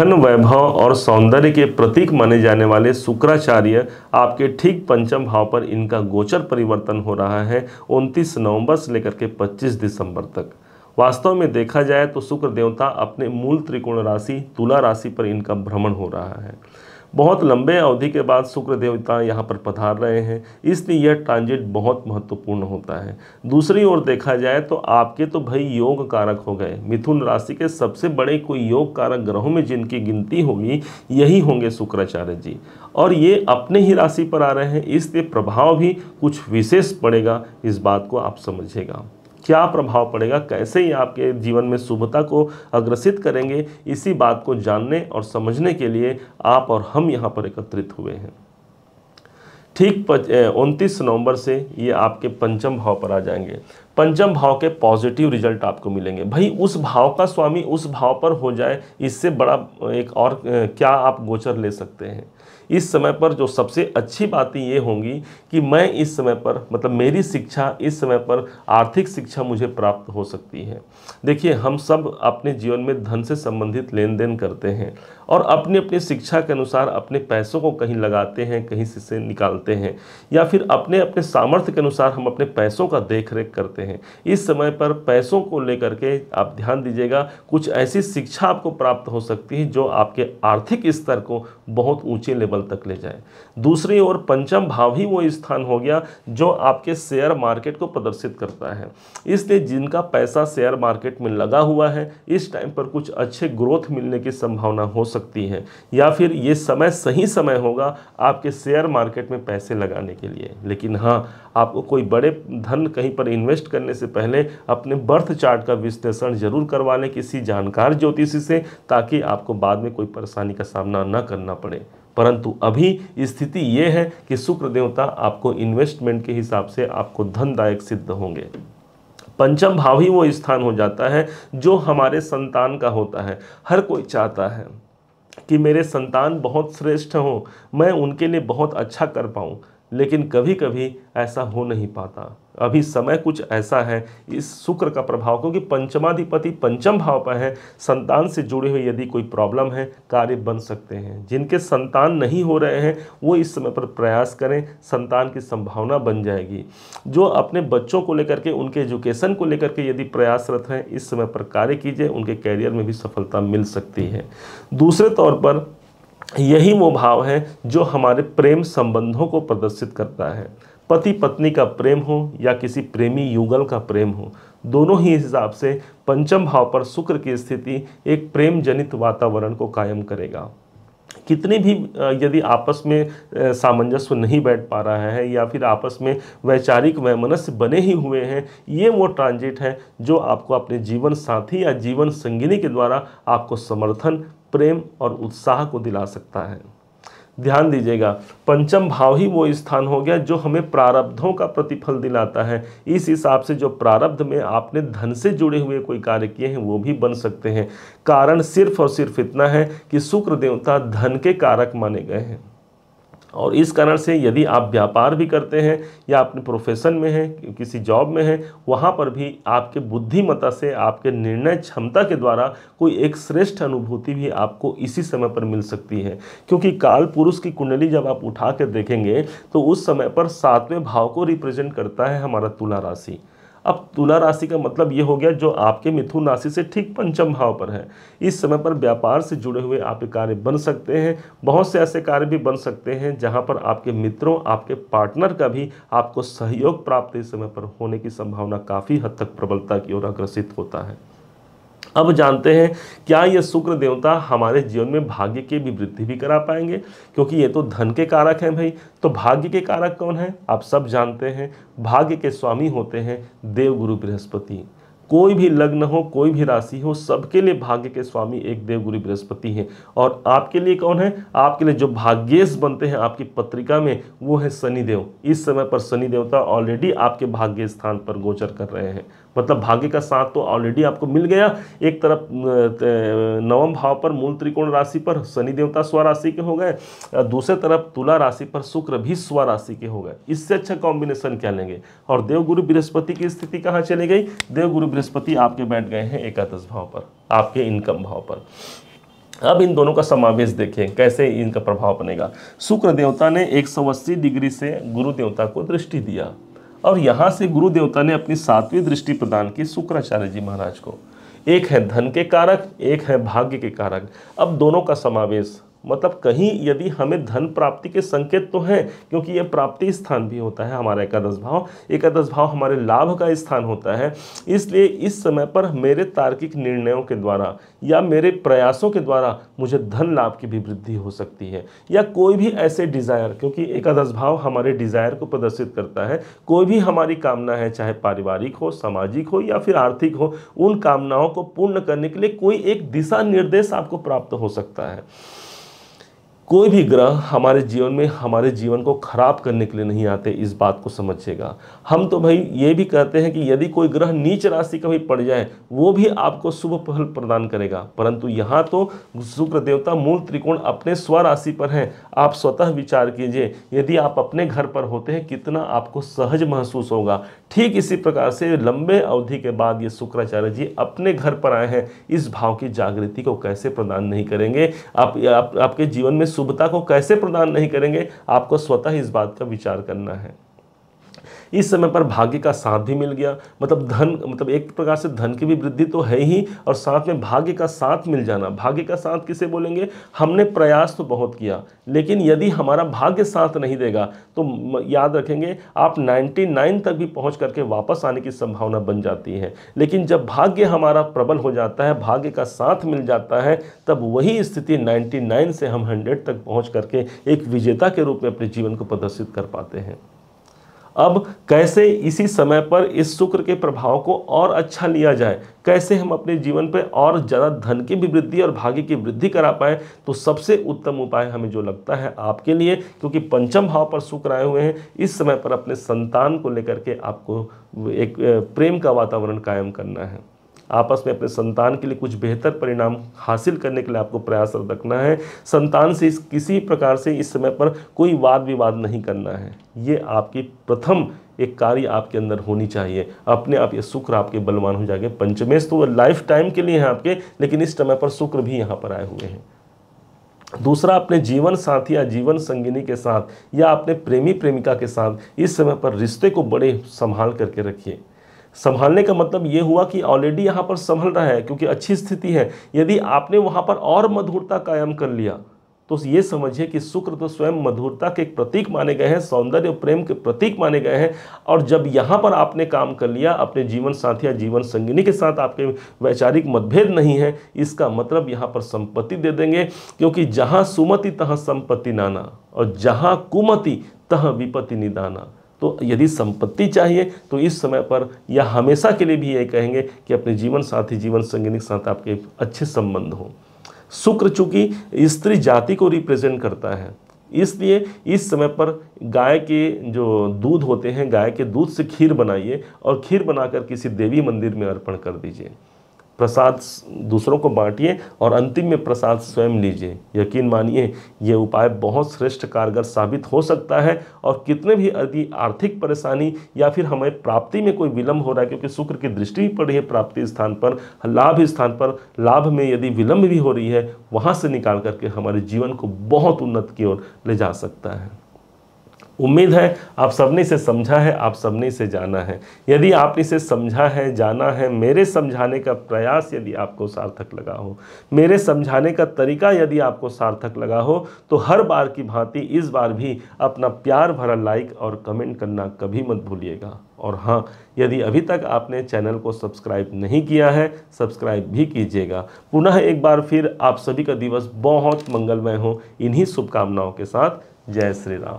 धन वैभव और सौंदर्य के प्रतीक माने जाने वाले शुक्राचार्य आपके ठीक पंचम भाव पर इनका गोचर परिवर्तन हो रहा है 29 नवंबर से लेकर के 25 दिसंबर तक वास्तव में देखा जाए तो शुक्र देवता अपने मूल त्रिकोण राशि तुला राशि पर इनका भ्रमण हो रहा है बहुत लंबे अवधि के बाद शुक्र देवता यहाँ पर पधार रहे हैं इसलिए यह ट्रांजिट बहुत महत्वपूर्ण होता है दूसरी ओर देखा जाए तो आपके तो भाई योग कारक हो गए मिथुन राशि के सबसे बड़े कोई योग कारक ग्रहों में जिनकी गिनती होगी यही होंगे शुक्राचार्य जी और ये अपने ही राशि पर आ रहे हैं इसलिए प्रभाव भी कुछ विशेष पड़ेगा इस बात को आप समझेगा क्या प्रभाव पड़ेगा कैसे ये आपके जीवन में शुभता को अग्रसित करेंगे इसी बात को जानने और समझने के लिए आप और हम यहाँ पर एकत्रित हुए हैं ठीक उनतीस नवंबर से ये आपके पंचम भाव पर आ जाएंगे पंचम भाव के पॉजिटिव रिजल्ट आपको मिलेंगे भाई उस भाव का स्वामी उस भाव पर हो जाए इससे बड़ा एक और क्या आप गोचर ले सकते हैं इस समय पर जो सबसे अच्छी बातें ये होंगी कि मैं इस समय पर मतलब मेरी शिक्षा इस समय पर आर्थिक शिक्षा मुझे प्राप्त हो सकती है देखिए हम सब अपने जीवन में धन से संबंधित लेन देन करते हैं और अपनी अपनी शिक्षा के अनुसार अपने पैसों को कहीं लगाते हैं कहीं से निकालते हैं या फिर अपने अपने सामर्थ्य के अनुसार हम अपने पैसों का देख रेख करते हैं सकते हैं इस समय पर पैसों को लेकर के आप ध्यान दीजिएगा कुछ ऐसी शिक्षा आपको प्राप्त हो सकती है जो आपके आर्थिक स्तर को बहुत ऊंचे लेवल तक ले जाए दूसरी ओर पंचम भाव ही वो स्थान हो गया जो आपके शेयर मार्केट को प्रदर्शित करता है इसलिए जिनका पैसा शेयर मार्केट में लगा हुआ है इस टाइम पर कुछ अच्छे ग्रोथ मिलने की संभावना हो सकती है या फिर ये समय सही समय होगा आपके शेयर मार्केट में पैसे लगाने के लिए लेकिन हाँ आपको कोई बड़े धन कहीं पर इन्वेस्ट करने से पहले अपने बर्थ चार्ट का विश्लेषण जरूर करवा लें किसी जानकार ज्योतिषी से ताकि आपको बाद में कोई परेशानी का सामना न करना पड़े परंतु अभी स्थिति यह है कि शुक्र देवता आपको इन्वेस्टमेंट के हिसाब से आपको धनदायक सिद्ध होंगे पंचम भाव ही वो स्थान हो जाता है जो हमारे संतान का होता है हर कोई चाहता है कि मेरे संतान बहुत श्रेष्ठ हों मैं उनके लिए बहुत अच्छा कर पाऊँ लेकिन कभी कभी ऐसा हो नहीं पाता अभी समय कुछ ऐसा है इस शुक्र का प्रभाव क्योंकि पंचमाधिपति पंचम भाव पर है संतान से जुड़े हुए यदि कोई प्रॉब्लम है कार्य बन सकते हैं जिनके संतान नहीं हो रहे हैं वो इस समय पर प्रयास करें संतान की संभावना बन जाएगी जो अपने बच्चों को लेकर के उनके एजुकेशन को लेकर के यदि प्रयासरत हैं इस समय पर कार्य कीजिए उनके कैरियर में भी सफलता मिल सकती है दूसरे तौर पर यही वो भाव है जो हमारे प्रेम संबंधों को प्रदर्शित करता है पति पत्नी का प्रेम हो या किसी प्रेमी युगल का प्रेम हो दोनों ही हिसाब से पंचम भाव पर शुक्र की स्थिति एक प्रेम जनित वातावरण को कायम करेगा कितनी भी यदि आपस में सामंजस्य नहीं बैठ पा रहा है या फिर आपस में वैचारिक वैमनस्य बने ही हुए हैं ये वो ट्रांजिट है जो आपको अपने जीवन साथी या जीवन संगिनी के द्वारा आपको समर्थन प्रेम और उत्साह को दिला सकता है ध्यान दीजिएगा पंचम भाव ही वो स्थान हो गया जो हमें प्रारब्धों का प्रतिफल दिलाता है इस हिसाब से जो प्रारब्ध में आपने धन से जुड़े हुए कोई कार्य किए हैं वो भी बन सकते हैं कारण सिर्फ और सिर्फ इतना है कि शुक्र देवता धन के कारक माने गए हैं और इस कारण से यदि आप व्यापार भी करते हैं या अपने प्रोफेशन में हैं किसी जॉब में हैं वहाँ पर भी आपके बुद्धिमता से आपके निर्णय क्षमता के द्वारा कोई एक श्रेष्ठ अनुभूति भी आपको इसी समय पर मिल सकती है क्योंकि काल पुरुष की कुंडली जब आप उठा कर देखेंगे तो उस समय पर सातवें भाव को रिप्रेजेंट करता है हमारा तुला राशि अब तुला राशि का मतलब ये हो गया जो आपके मिथुन राशि से ठीक पंचम भाव पर है इस समय पर व्यापार से जुड़े हुए आपके कार्य बन सकते हैं बहुत से ऐसे कार्य भी बन सकते हैं जहाँ पर आपके मित्रों आपके पार्टनर का भी आपको सहयोग प्राप्त इस समय पर होने की संभावना काफ़ी हद तक प्रबलता की ओर अग्रसित होता है अब जानते हैं क्या ये शुक्र देवता हमारे जीवन में भाग्य की भी वृद्धि भी करा पाएंगे क्योंकि ये तो धन के कारक हैं भाई तो भाग्य के कारक कौन हैं आप सब जानते हैं भाग्य के स्वामी होते हैं देवगुरु बृहस्पति कोई भी लग्न हो कोई भी राशि हो सबके लिए भाग्य के स्वामी एक देवगुरु बृहस्पति हैं और आपके लिए कौन है आपके लिए जो भाग्येश बनते हैं आपकी पत्रिका में वो है शनिदेव इस समय पर शनि देवता ऑलरेडी आपके भाग्य स्थान पर गोचर कर रहे हैं मतलब भाग्य का साथ तो ऑलरेडी आपको मिल गया एक तरफ नवम भाव पर मूल त्रिकोण राशि पर शनि देवता स्वराशि के हो गए दूसरे तरफ तुला राशि पर शुक्र भी स्वराशि के हो गए इससे अच्छा कॉम्बिनेशन क्या लेंगे और देवगुरु बृहस्पति की स्थिति कहाँ चली गई देवगुरु बृहस्पति आपके बैठ गए हैं एकादश भाव पर आपके इनकम भाव पर अब इन दोनों का समावेश देखें कैसे इनका प्रभाव बनेगा शुक्र देवता ने एक डिग्री से गुरु देवता को दृष्टि दिया और यहाँ से गुरु देवता ने अपनी सातवीं दृष्टि प्रदान की शुक्राचार्य जी महाराज को एक है धन के कारक एक है भाग्य के कारक अब दोनों का समावेश मतलब कहीं यदि हमें धन प्राप्ति के संकेत तो हैं क्योंकि ये प्राप्ति स्थान भी होता है हमारा एकादश भाव एकादश भाव हमारे लाभ का स्थान होता है इसलिए इस समय पर मेरे तार्किक निर्णयों के द्वारा या मेरे प्रयासों के द्वारा मुझे धन लाभ की भी वृद्धि हो सकती है या कोई भी ऐसे डिज़ायर क्योंकि एकादश भाव हमारे डिज़ायर को प्रदर्शित करता है कोई भी हमारी कामना है चाहे पारिवारिक हो सामाजिक हो या फिर आर्थिक हो उन कामनाओं को पूर्ण करने के लिए कोई एक दिशा निर्देश आपको प्राप्त हो सकता है कोई भी ग्रह हमारे जीवन में हमारे जीवन को खराब करने के लिए नहीं आते इस बात को समझिएगा हम तो भाई ये भी कहते हैं कि यदि कोई ग्रह नीच राशि का भी पड़ जाए वो भी आपको शुभ फल प्रदान करेगा परंतु यहाँ तो शुक्र देवता मूल त्रिकोण अपने स्वराशि पर हैं आप स्वतः विचार कीजिए यदि आप अपने घर पर होते हैं कितना आपको सहज महसूस होगा ठीक इसी प्रकार से लंबे अवधि के बाद ये शुक्राचार्य जी अपने घर पर आए हैं इस भाव की जागृति को कैसे प्रदान नहीं करेंगे आप, आप आपके जीवन में शुभता को कैसे प्रदान नहीं करेंगे आपको स्वतः इस बात का विचार करना है इस समय पर भाग्य का साथ भी मिल गया मतलब धन मतलब एक प्रकार से धन की भी वृद्धि तो है ही और साथ में भाग्य का साथ मिल जाना भाग्य का साथ किसे बोलेंगे हमने प्रयास तो बहुत किया लेकिन यदि हमारा भाग्य साथ नहीं देगा तो याद रखेंगे आप 99 तक भी पहुंच करके वापस आने की संभावना बन जाती है लेकिन जब भाग्य हमारा प्रबल हो जाता है भाग्य का साथ मिल जाता है तब वही स्थिति नाइन्टी से हम हंड्रेड तक पहुँच करके एक विजेता के रूप में अपने जीवन को प्रदर्शित कर पाते हैं अब कैसे इसी समय पर इस शुक्र के प्रभाव को और अच्छा लिया जाए कैसे हम अपने जीवन पर और ज़्यादा धन की भी वृद्धि और भाग्य की वृद्धि करा पाएँ तो सबसे उत्तम उपाय हमें जो लगता है आपके लिए क्योंकि पंचम भाव पर शुक्र आए हुए हैं इस समय पर अपने संतान को लेकर के आपको एक प्रेम का वातावरण कायम करना है आपस में अपने संतान के लिए कुछ बेहतर परिणाम हासिल करने के लिए आपको प्रयासरत रखना है संतान से किसी प्रकार से इस समय पर कोई वाद विवाद नहीं करना है ये आपकी प्रथम एक कार्य आपके अंदर होनी चाहिए अपने आप ये शुक्र आपके बलवान हो जाएंगे पंचमेश तो लाइफ टाइम के लिए हैं आपके लेकिन इस समय पर शुक्र भी यहाँ पर आए हुए हैं दूसरा अपने जीवन साथी या जीवन संगिनी के साथ या अपने प्रेमी प्रेमिका के साथ इस समय पर रिश्ते को बड़े संभाल करके रखिए संभालने का मतलब ये हुआ कि ऑलरेडी यहाँ पर संभल रहा है क्योंकि अच्छी स्थिति है यदि आपने वहाँ पर और मधुरता कायम कर लिया तो ये समझिए कि शुक्र तो स्वयं मधुरता के प्रतीक माने गए हैं सौंदर्य और प्रेम के प्रतीक माने गए हैं और जब यहाँ पर आपने काम कर लिया अपने जीवन साथी या जीवन संगिनी के साथ आपके वैचारिक मतभेद नहीं है इसका मतलब यहाँ पर संपत्ति दे देंगे क्योंकि जहाँ सुमति तहाँ संपत्ति नाना और जहाँ कुमति तह विपत्ति निदाना तो यदि संपत्ति चाहिए तो इस समय पर या हमेशा के लिए भी ये कहेंगे कि अपने जीवन साथी जीवन संगिनी के साथ आपके अच्छे संबंध हों शुक्र चूँकि स्त्री जाति को रिप्रेजेंट करता है इसलिए इस समय पर गाय के जो दूध होते हैं गाय के दूध से खीर बनाइए और खीर बनाकर किसी देवी मंदिर में अर्पण कर दीजिए प्रसाद दूसरों को बांटिए और अंतिम में प्रसाद स्वयं लीजिए यकीन मानिए यह उपाय बहुत श्रेष्ठ कारगर साबित हो सकता है और कितने भी यदि आर्थिक परेशानी या फिर हमें प्राप्ति में कोई विलंब हो रहा है क्योंकि शुक्र की दृष्टि पड़ रही है प्राप्ति स्थान पर लाभ स्थान पर लाभ में यदि विलंब भी हो रही है वहाँ से निकाल करके हमारे जीवन को बहुत उन्नत की ओर ले जा सकता है उम्मीद है आप सबने इसे समझा है आप सबने इसे जाना है यदि आपने इसे समझा है जाना है मेरे समझाने का प्रयास यदि आपको सार्थक लगा हो मेरे समझाने का तरीका यदि आपको सार्थक लगा हो तो हर बार की भांति इस बार भी अपना प्यार भरा लाइक और कमेंट करना कभी मत भूलिएगा और हाँ यदि अभी तक आपने चैनल को सब्सक्राइब नहीं किया है सब्सक्राइब भी कीजिएगा पुनः एक बार फिर आप सभी का दिवस बहुत मंगलमय हो इन्हीं शुभकामनाओं के साथ जय श्री राम